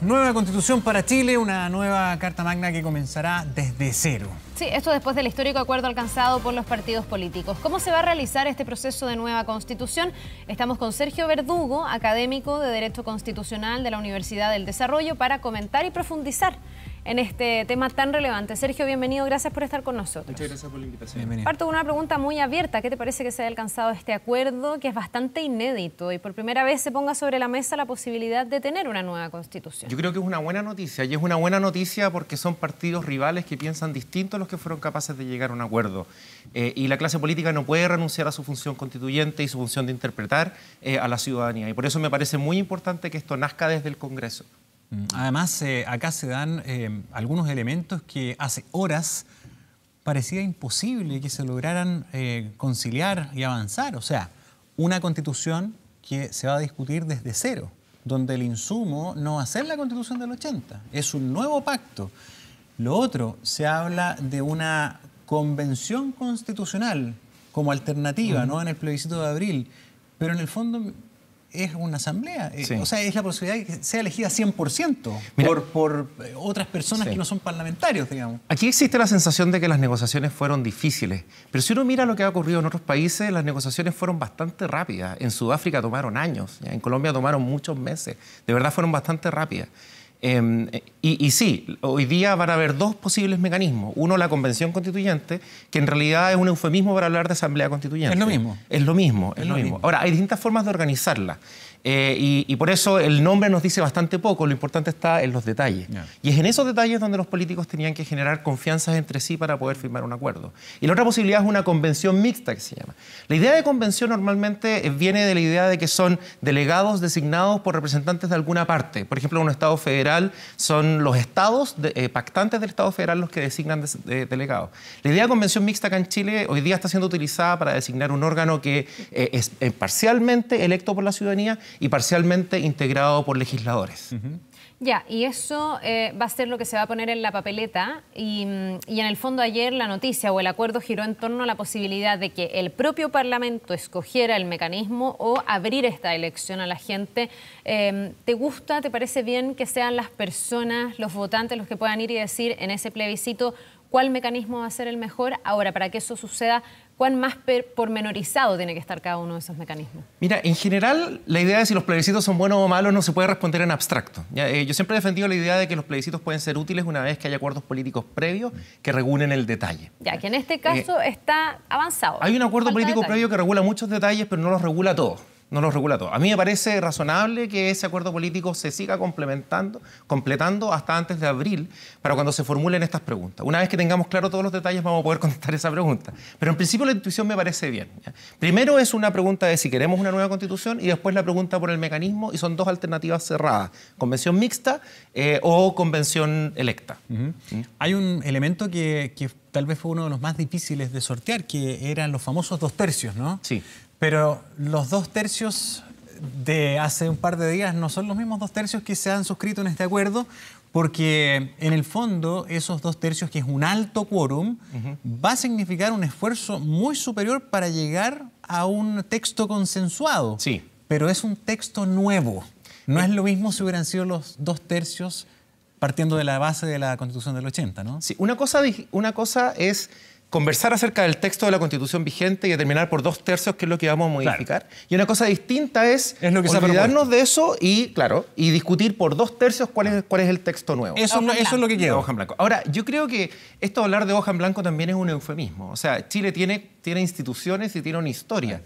nueva constitución para Chile, una nueva Carta Magna que comenzará desde cero. Sí, esto después del histórico acuerdo alcanzado por los partidos políticos. ¿Cómo se va a realizar este proceso de nueva constitución? Estamos con Sergio Verdugo, académico de Derecho Constitucional de la Universidad del Desarrollo, para comentar y profundizar en este tema tan relevante. Sergio, bienvenido, gracias por estar con nosotros. Muchas gracias por la invitación. Parto de una pregunta muy abierta. ¿Qué te parece que se haya alcanzado este acuerdo que es bastante inédito y por primera vez se ponga sobre la mesa la posibilidad de tener una nueva constitución? Yo creo que es una buena noticia y es una buena noticia porque son partidos rivales que piensan distintos los que fueron capaces de llegar a un acuerdo. Eh, y la clase política no puede renunciar a su función constituyente y su función de interpretar eh, a la ciudadanía. Y por eso me parece muy importante que esto nazca desde el Congreso. Mm. Además, eh, acá se dan eh, algunos elementos que hace horas parecía imposible que se lograran eh, conciliar y avanzar. O sea, una constitución que se va a discutir desde cero, donde el insumo no va a ser la constitución del 80, es un nuevo pacto. Lo otro, se habla de una convención constitucional como alternativa, ¿no? En el plebiscito de abril. Pero en el fondo es una asamblea. Eh, o sea, es la posibilidad de que sea elegida 100% por, por, eh, otras personas que no son parlamentarios, digamos. Aquí existe la sensación de que las negociaciones fueron difíciles, pero si uno mira lo que ha ocurrido en otros países, las negociaciones fueron bastante rápidas. En Sudáfrica tomaron años, en Colombia tomaron muchos meses. De verdad fueron bastante rápidas. Em, y, sí, hoy día van a haber dos posibles mecanismos. Uno, la convención constituyente, que en realidad es un eufemismo para hablar de asamblea constituyente. Es lo mismo. Es lo mismo, es, lo, mismo. Ahora, hay distintas formas de organizarla. Eh, y, por eso el nombre nos dice bastante poco, lo importante está en los detalles. Y es en esos detalles donde los políticos tenían que generar confianza entre sí para poder firmar un acuerdo. Y la otra posibilidad es una convención mixta que se llama. La idea de convención normalmente eh, viene de la idea de que son delegados designados por representantes de alguna parte. Por ejemplo, en un Estado federal son los estados eh, pactantes del Estado federal los que designan delegados. La idea de convención mixta acá en Chile hoy día está siendo utilizada para designar un órgano que es parcialmente electo por la ciudadanía y parcialmente integrado por legisladores. Ya, y eso eh, va a ser lo que se va a poner en la papeleta. Mm, y, en el fondo ayer la noticia o el acuerdo giró en torno a la posibilidad de que el propio Parlamento escogiera el mecanismo o abrir esta elección a la gente. Em, ¿Te gusta, te parece bien que sean las personas, los votantes, los que puedan ir y decir en ese plebiscito cuál mecanismo va a ser el mejor? Ahora, para que eso suceda, ¿Cuán más pormenorizado tiene que estar cada uno de esos mecanismos? Mira, en general, la idea de si los plebiscitos son buenos o malos no se puede responder en abstracto. Eh, yo siempre he defendido la idea de que los plebiscitos pueden ser útiles una vez que haya acuerdos políticos previos que regulen el detalle. Ya, que en este caso eh, está avanzado. Hay un acuerdo político previo que regula muchos detalles, pero no los regula todos no lo regula todo. A mí me parece razonable que ese acuerdo político se siga complementando, completando hasta antes de abril, para cuando se formulen estas preguntas. Una vez que tengamos claro todos los detalles, vamos a poder contestar esa pregunta. Pero en principio la intuición me parece bien. Primero es una pregunta de si queremos una nueva constitución y después la pregunta por el mecanismo y son dos alternativas cerradas, convención mixta eh, o convención electa. ¿Mm? Hay un elemento que, que tal vez fue uno de los más difíciles de sortear, que eran los famosos dos tercios, ¿no? Sí. Pero los dos tercios de hace un par de días no son los mismos dos tercios que se han suscrito en este acuerdo, porque en el fondo esos dos tercios, que es un alto quórum, va a significar un esfuerzo muy superior para llegar a un texto consensuado. Sí. Pero es un texto nuevo. No es lo mismo si hubieran sido los dos tercios partiendo de la base de la Constitución del 80, ¿no? Sí, una cosa, una cosa es conversar acerca del texto de la constitución vigente y determinar por dos tercios qué es lo que vamos a modificar. Y una cosa distinta es, olvidarnos de eso y, claro, y discutir por dos tercios cuál es, cuál es el texto nuevo. Eso, eso es lo que queda, hoja en blanco. Ahora, yo creo que esto de hablar de hoja en blanco también es un eufemismo. O sea, Chile tiene tiene instituciones y tiene una historia.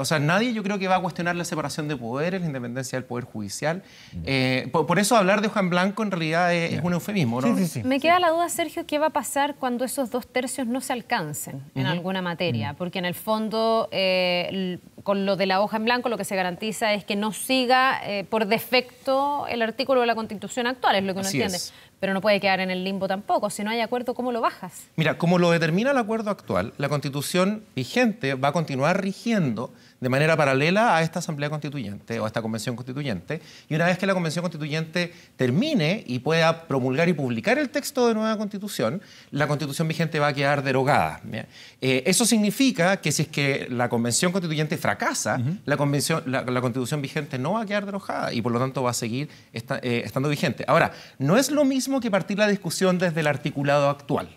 O sea, nadie yo creo que va a cuestionar la separación de poderes, la independencia del poder judicial. Mm. Eh, por, eso hablar de hoja en Blanco en realidad es, un eufemismo. Me queda la duda, Sergio, ¿qué va a pasar cuando esos dos tercios no se alcancen en alguna materia? Mm. Porque en el fondo, eh, con lo de la hoja en blanco, lo que se garantiza es que no siga eh, por defecto el artículo de la Constitución actual, es lo que uno entiende pero no puede quedar en el limbo tampoco. Si no hay acuerdo, ¿cómo lo bajas? Mira, como lo determina el acuerdo actual, la constitución vigente va a continuar rigiendo de manera paralela a esta asamblea constituyente o a esta convención constituyente. Y una vez que la convención constituyente termine y pueda promulgar y publicar el texto de nueva constitución, la constitución vigente va a quedar derogada. Eh, eso significa que si es que la convención constituyente fracasa, la, constitución vigente no va a quedar derogada y por lo tanto va a seguir eh, estando vigente. Ahora, no es lo mismo que partir la discusión desde el articulado actual.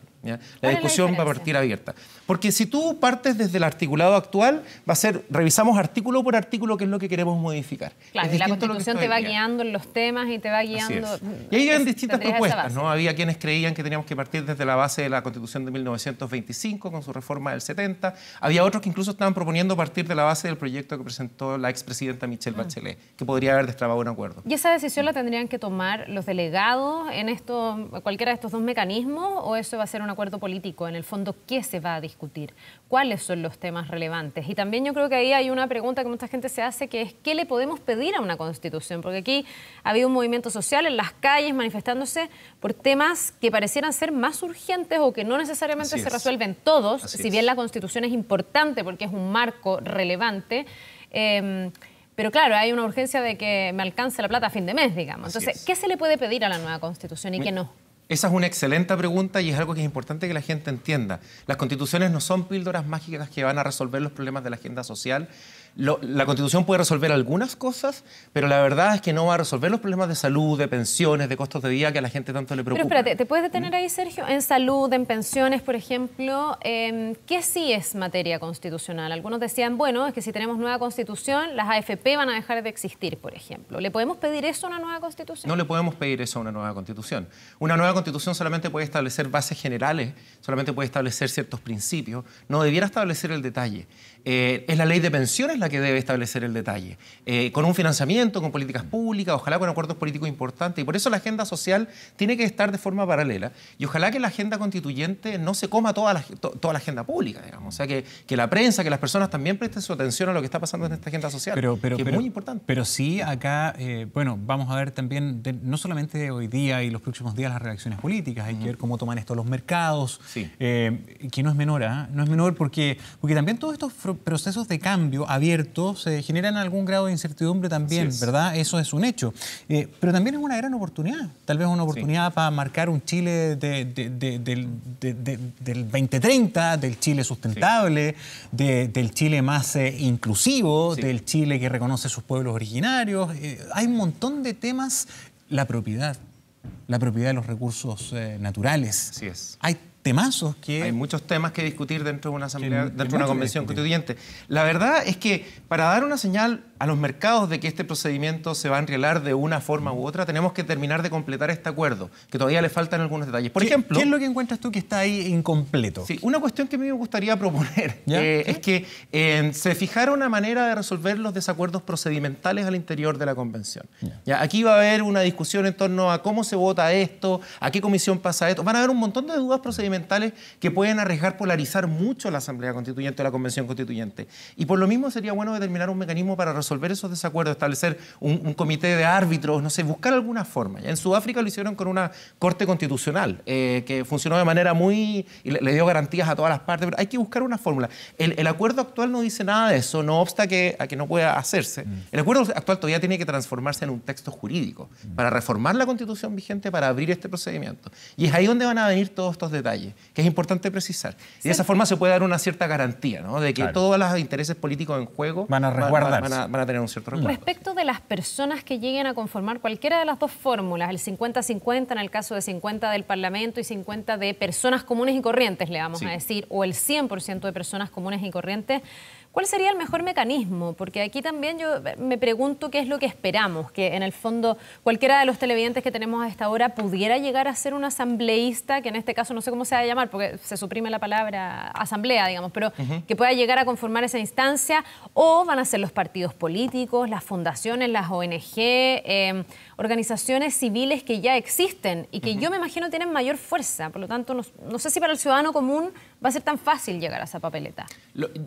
La discusión va a partir abierta. Porque si tú partes desde el articulado actual, va a ser, revisamos artículo por artículo qué es lo que queremos modificar. y la Constitución te va guiando. en los temas y te va guiando... Y ahí eran distintas propuestas, ¿no? Había quienes creían que teníamos que partir desde la base de la Constitución de 1925 con su reforma del 70. Había otros que incluso estaban proponiendo partir de la base del proyecto que presentó la expresidenta Michelle ah. Bachelet, que podría haber destrabado un acuerdo. ¿Y esa decisión la tendrían que tomar los delegados en esto, cualquiera de estos dos mecanismos o eso va a ser una acuerdo político, en el fondo, ¿qué se va a discutir? ¿Cuáles son los temas relevantes? Y también yo creo que ahí hay una pregunta que mucha gente se hace, que es ¿qué le podemos pedir a una constitución? Porque aquí ha habido un movimiento social en las calles manifestándose por temas que parecieran ser más urgentes o que no necesariamente se resuelven todos, si bien la constitución es importante porque es un marco relevante. Em, pero claro, hay una urgencia de que me alcance la plata a fin de mes, digamos. Entonces, ¿qué se le puede pedir a la nueva constitución y qué no? Esa es una excelente pregunta y es algo que es importante que la gente entienda. Las constituciones no son píldoras mágicas que van a resolver los problemas de la agenda social, la Constitución puede resolver algunas cosas, pero la verdad es que no va a resolver los problemas de salud, de pensiones, de costos de vida que a la gente tanto le preocupa. Pero espérate, ¿te puedes detener ahí, Sergio? En salud, en pensiones, por ejemplo, em, ¿qué sí es materia constitucional? Algunos decían, bueno, es que si tenemos nueva Constitución, las AFP van a dejar de existir, por ejemplo. ¿Le podemos pedir eso a una nueva Constitución? No le podemos pedir eso a una nueva Constitución. Una nueva Constitución solamente puede establecer bases generales, solamente puede establecer ciertos principios, no debiera establecer el detalle. Eh, es la ley de pensiones que debe establecer el detalle, eh, con un financiamiento, con políticas públicas, ojalá con acuerdos políticos importantes. Y por eso la agenda social tiene que estar de forma paralela. Y ojalá que la agenda constituyente no se coma toda la, toda la agenda pública, digamos. O sea, que, la prensa, que las personas también presten su atención a lo que está pasando en esta agenda social, pero, que es muy importante. Pero sí, acá, eh, bueno, vamos a ver también, no solamente hoy día y los próximos días, las reacciones políticas, hay que ver cómo toman esto los mercados, eh, que no es menor, ¿ah? no es menor porque, porque también todos estos procesos de cambio abiertos se generan algún grado de incertidumbre también, ¿verdad? Eso es un hecho. Eh, pero también es una gran oportunidad, tal vez una oportunidad para marcar un Chile del 2030, del Chile sustentable, del Chile más eh, inclusivo, del Chile que reconoce sus pueblos originarios. Eh, hay un montón de temas, la propiedad, la propiedad de los recursos naturales. Sí es. Hay temazos que... Hay muchos temas que discutir dentro de una asamblea, dentro de una convención constituyente. La verdad es que para dar una señal a los mercados de que este procedimiento se va a arreglar de una forma u otra, tenemos que terminar de completar este acuerdo, que todavía le faltan algunos detalles. Por ejemplo... ¿Qué es lo que encuentras tú que está ahí incompleto? Sí, una cuestión que a mí me gustaría proponer eh, es que eh, se fijara una manera de resolver los desacuerdos procedimentales al interior de la convención. aquí va a haber una discusión en torno a cómo se vota esto, a qué comisión pasa esto. Van a haber un montón de dudas procedimentales que pueden arriesgar polarizar mucho la Asamblea Constituyente o la Convención Constituyente. Y por lo mismo sería bueno determinar un mecanismo para resolver esos desacuerdos, establecer un, comité de árbitros, no sé, buscar alguna forma. en Sudáfrica lo hicieron con una corte constitucional eh, que funcionó de manera muy. Y le, dio garantías a todas las partes, pero hay que buscar una fórmula. El, acuerdo actual no dice nada de eso, no obsta que, a que no pueda hacerse. Mm. El acuerdo actual todavía tiene que transformarse en un texto jurídico mm. para reformar la constitución vigente para abrir este procedimiento. Y es ahí donde van a venir todos estos detalles que es importante precisar. Y de esa forma se puede dar una cierta garantía, ¿no? De que todos los intereses políticos en juego van a, Van, a, tener un cierto recuerdo Respecto de las personas que lleguen a conformar cualquiera de las dos fórmulas, el 50-50 en el caso de 50 del Parlamento y 50 de personas comunes y corrientes, le vamos a decir, o el 100% de personas comunes y corrientes, ¿Cuál sería el mejor mecanismo? Porque aquí también yo me pregunto qué es lo que esperamos, que en el fondo cualquiera de los televidentes que tenemos a esta hora pudiera llegar a ser un asambleísta, que en este caso no sé cómo se va a llamar, porque se suprime la palabra asamblea, digamos, pero que pueda llegar a conformar esa instancia, o van a ser los partidos políticos, las fundaciones, las ONG, em, organizaciones civiles que ya existen y que yo me imagino tienen mayor fuerza. Por lo tanto, no, sé si para el ciudadano común va a ser tan fácil llegar a esa papeleta.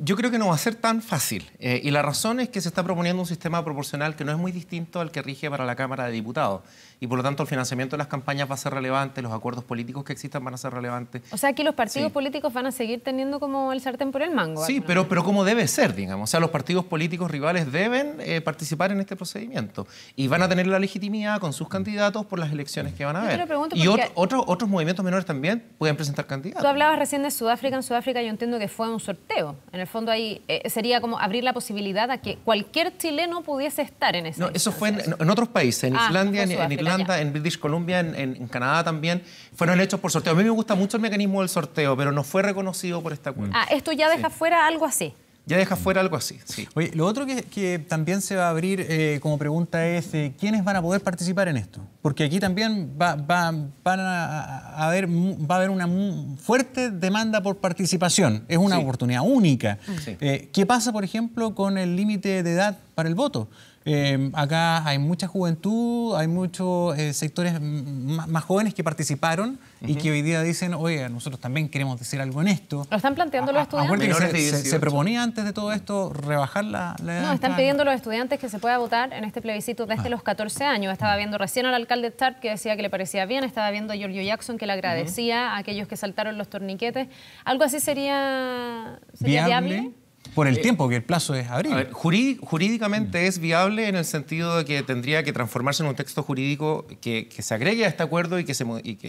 yo creo que no va a ser tan fácil. Eh, y la razón es que se está proponiendo un sistema proporcional que no es muy distinto al que rige para la Cámara de Diputados. Y por lo tanto el financiamiento de las campañas va a ser relevante, los acuerdos políticos que existan van a ser relevantes. O sea, que los partidos políticos van a seguir teniendo como el sartén por el mango. Sí, pero, pero como debe ser, digamos. O sea, los partidos políticos rivales deben eh, participar en este procedimiento. Y van a tener la legitimidad con sus candidatos por las elecciones que van a haber. Y otro, otros movimientos menores también pueden presentar candidatos. Tú hablabas recién de Sudáfrica. En Sudáfrica yo entiendo que fue un sorteo. En el fondo ahí sería como abrir la posibilidad a que cualquier chileno pudiese estar en ese. No, eso fue en, otros países, en ah, Islandia, en, Irlanda, en British Columbia, en, Canadá también. Fueron hechos por sorteo. A mí me gusta mucho el mecanismo del sorteo, pero no fue reconocido por esta cuenta. Ah, esto ya deja fuera algo así. Ya deja fuera algo así, sí. Oye, lo otro que, también se va a abrir eh, como pregunta es eh, quiénes van a poder participar en esto. Porque aquí también va, a, haber, va a haber una fuerte demanda por participación. Es una oportunidad única. Eh, ¿Qué pasa, por ejemplo, con el límite de edad para el voto? Em, acá hay mucha juventud, hay muchos eh, sectores más, jóvenes que participaron y que hoy día dicen, oye, nosotros también queremos decir algo en esto. Lo están planteando los estudiantes. Se, proponía antes de todo esto rebajar la, edad? No, están pidiendo los estudiantes que se pueda votar en este plebiscito desde ah. los 14 años. Estaba mm. viendo recién al alcalde Stark que decía que le parecía bien, estaba viendo a Giorgio Jackson que le agradecía a aquellos que saltaron los torniquetes. ¿Algo así sería, sería viable? Por el eh, tiempo, que el plazo es abril. jurídicamente es viable en el sentido de que tendría que transformarse en un texto jurídico que, se agregue a este acuerdo y que, se,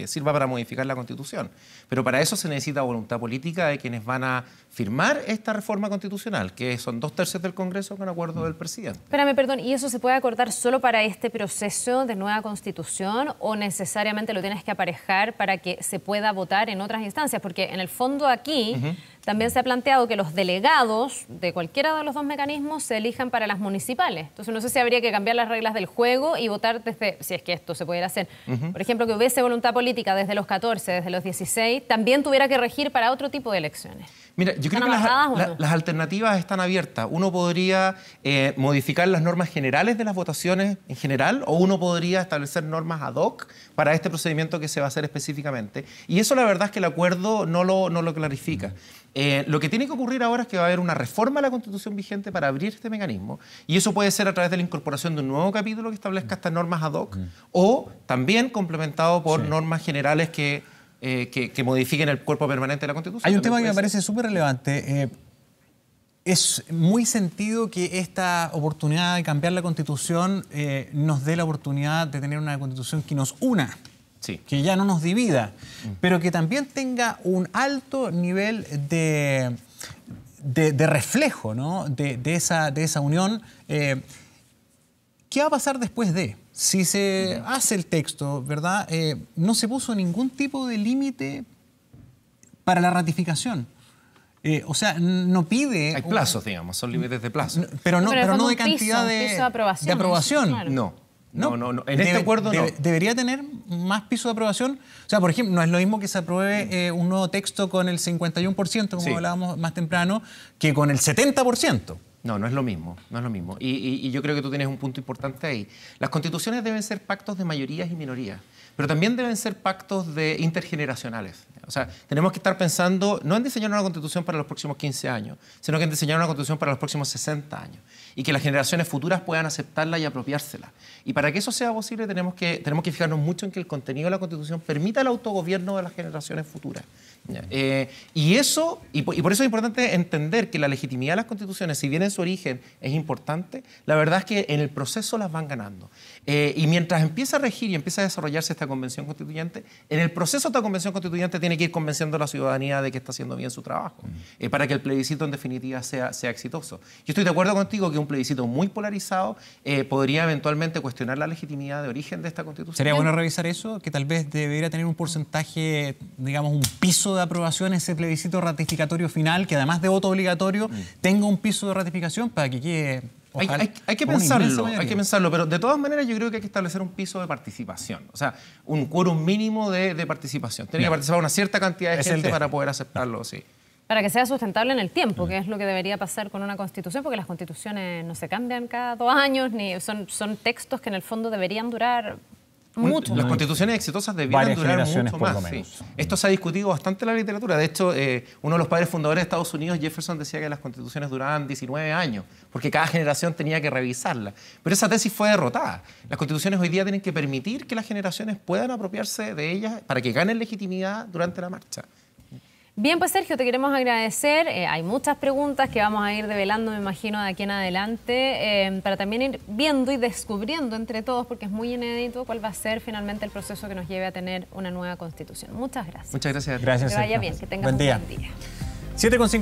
sirva para modificar la Constitución. Pero para eso se necesita voluntad política de quienes van a firmar esta reforma constitucional, que son dos tercios del Congreso con acuerdo del presidente. Espérame, perdón, ¿y eso se puede acordar solo para este proceso de nueva Constitución o necesariamente lo tienes que aparejar para que se pueda votar en otras instancias? Porque en el fondo aquí... También se ha planteado que los delegados de cualquiera de los dos mecanismos se elijan para las municipales. Entonces no sé si habría que cambiar las reglas del juego y votar desde, si es que esto se pudiera hacer, por ejemplo, que hubiese voluntad política desde los 14, desde los 16, también tuviera que regir para otro tipo de elecciones. Mira, yo creo que las, alternativas están abiertas. Uno podría eh, modificar las normas generales de las votaciones en general o uno podría establecer normas ad hoc para este procedimiento que se va a hacer específicamente. Y eso la verdad es que el acuerdo no lo, no lo clarifica. Mm. Eh, lo que tiene que ocurrir ahora es que va a haber una reforma a la constitución vigente para abrir este mecanismo y eso puede ser a través de la incorporación de un nuevo capítulo que establezca mm. estas normas ad hoc mm. o también complementado por normas generales que eh, que, modifiquen el cuerpo permanente de la Constitución. Hay un tema que me parece súper relevante. Eh, es muy sentido que esta oportunidad de cambiar la Constitución eh, nos dé la oportunidad de tener una Constitución que nos una. Sí. que ya no nos divida, mm. pero que también tenga un alto nivel de, de, reflejo de, esa, de esa unión. ¿Qué va a pasar después de? si se hace el texto, ¿verdad? Eh, no se puso ningún tipo de límite para la ratificación. Eh, o sea, no pide... Hay plazos, digamos, son límites de plazo. pero no, pero no de cantidad de, de, aprobación. De aprobación. No. No, no, En este acuerdo no. Debería tener más piso de aprobación. O sea, por ejemplo, no es lo mismo que se apruebe mm. eh, un nuevo texto con el 51%, como hablábamos más temprano, que con el 70%. No, no es lo mismo, no es lo mismo. Y, yo creo que tú tienes un punto importante ahí. Las constituciones deben ser pactos de mayorías y minorías, pero también deben ser pactos de intergeneracionales. O sea, tenemos que estar pensando no en diseñar una constitución para los próximos 15 años, sino que en diseñar una constitución para los próximos 60 años y que las generaciones futuras puedan aceptarla y apropiársela. Y para que eso sea posible tenemos que, tenemos que fijarnos mucho en que el contenido de la constitución permita el autogobierno de las generaciones futuras. Mm. Eh, y eso, y por, eso es importante entender que la legitimidad de las constituciones, si bien su origen es importante, la verdad es que en el proceso las van ganando. Eh, y mientras empieza a regir y empieza a desarrollarse esta convención constituyente, en el proceso esta convención constituyente tiene que ir convenciendo a la ciudadanía de que está haciendo bien su trabajo, eh, para que el plebiscito en definitiva sea, sea exitoso. Yo estoy de acuerdo contigo que un plebiscito muy polarizado eh, podría eventualmente cuestionar la legitimidad de origen de esta constitución. Sería bueno revisar eso, que tal vez debería tener un porcentaje, digamos, un piso de aprobación ese plebiscito ratificatorio final, que además de voto obligatorio, mm. tenga un piso de ratificación para que hay, que pensarlo, hay que pensarlo, pero de todas maneras yo creo que hay que establecer un piso de participación, o sea, un quórum mínimo de, participación. Tiene que participar una cierta cantidad de gente para poder aceptarlo, sí. Para que sea sustentable en el tiempo, que es lo que debería pasar con una constitución, porque las constituciones no se cambian cada dos años, ni son, son textos que en el fondo deberían durar mucho. Las constituciones exitosas debían durar mucho más. Esto se ha discutido bastante en la literatura. De hecho, eh, uno de los padres fundadores de Estados Unidos, Jefferson, decía que las constituciones duraban 19 años, porque cada generación tenía que revisarla. Pero esa tesis fue derrotada. Las constituciones hoy día tienen que permitir que las generaciones puedan apropiarse de ellas para que ganen legitimidad durante la marcha. Bien, pues Sergio, te queremos agradecer. Eh, hay muchas preguntas que vamos a ir develando, me imagino, de aquí en adelante, eh, para también ir viendo y descubriendo entre todos, porque es muy inédito, cuál va a ser finalmente el proceso que nos lleve a tener una nueva constitución. Muchas gracias. Muchas gracias. Gracias. Que vaya bien, que tengas un buen día.